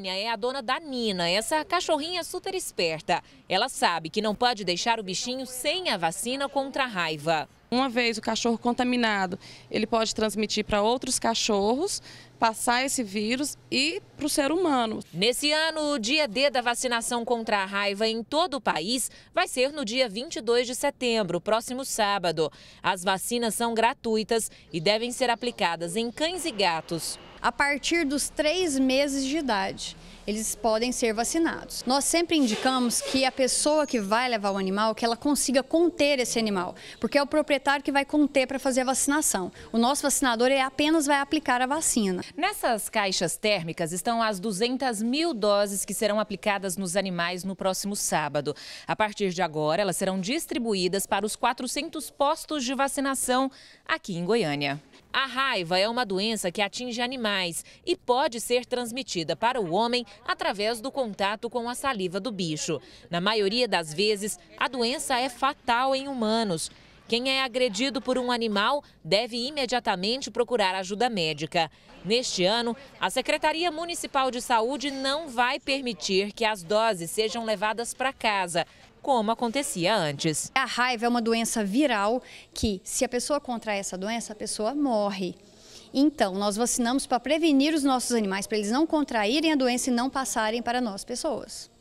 Tânia é a dona da Nina, essa cachorrinha super esperta. Ela sabe que não pode deixar o bichinho sem a vacina contra a raiva. Uma vez o cachorro contaminado, ele pode transmitir para outros cachorros, passar esse vírus e para o ser humano. Nesse ano, o dia D da vacinação contra a raiva em todo o país vai ser no dia 22 de setembro, próximo sábado. As vacinas são gratuitas e devem ser aplicadas em cães e gatos a partir dos três meses de idade. Eles podem ser vacinados. Nós sempre indicamos que a pessoa que vai levar o animal, que ela consiga conter esse animal, porque é o proprietário que vai conter para fazer a vacinação. O nosso vacinador apenas vai aplicar a vacina. Nessas caixas térmicas estão as 200 mil doses que serão aplicadas nos animais no próximo sábado. A partir de agora, elas serão distribuídas para os 400 postos de vacinação aqui em Goiânia. A raiva é uma doença que atinge animais e pode ser transmitida para o homem através do contato com a saliva do bicho. Na maioria das vezes, a doença é fatal em humanos. Quem é agredido por um animal deve imediatamente procurar ajuda médica. Neste ano, a Secretaria Municipal de Saúde não vai permitir que as doses sejam levadas para casa, como acontecia antes. A raiva é uma doença viral que, se a pessoa contrair essa doença, a pessoa morre. Então, nós vacinamos para prevenir os nossos animais, para eles não contraírem a doença e não passarem para nós, pessoas.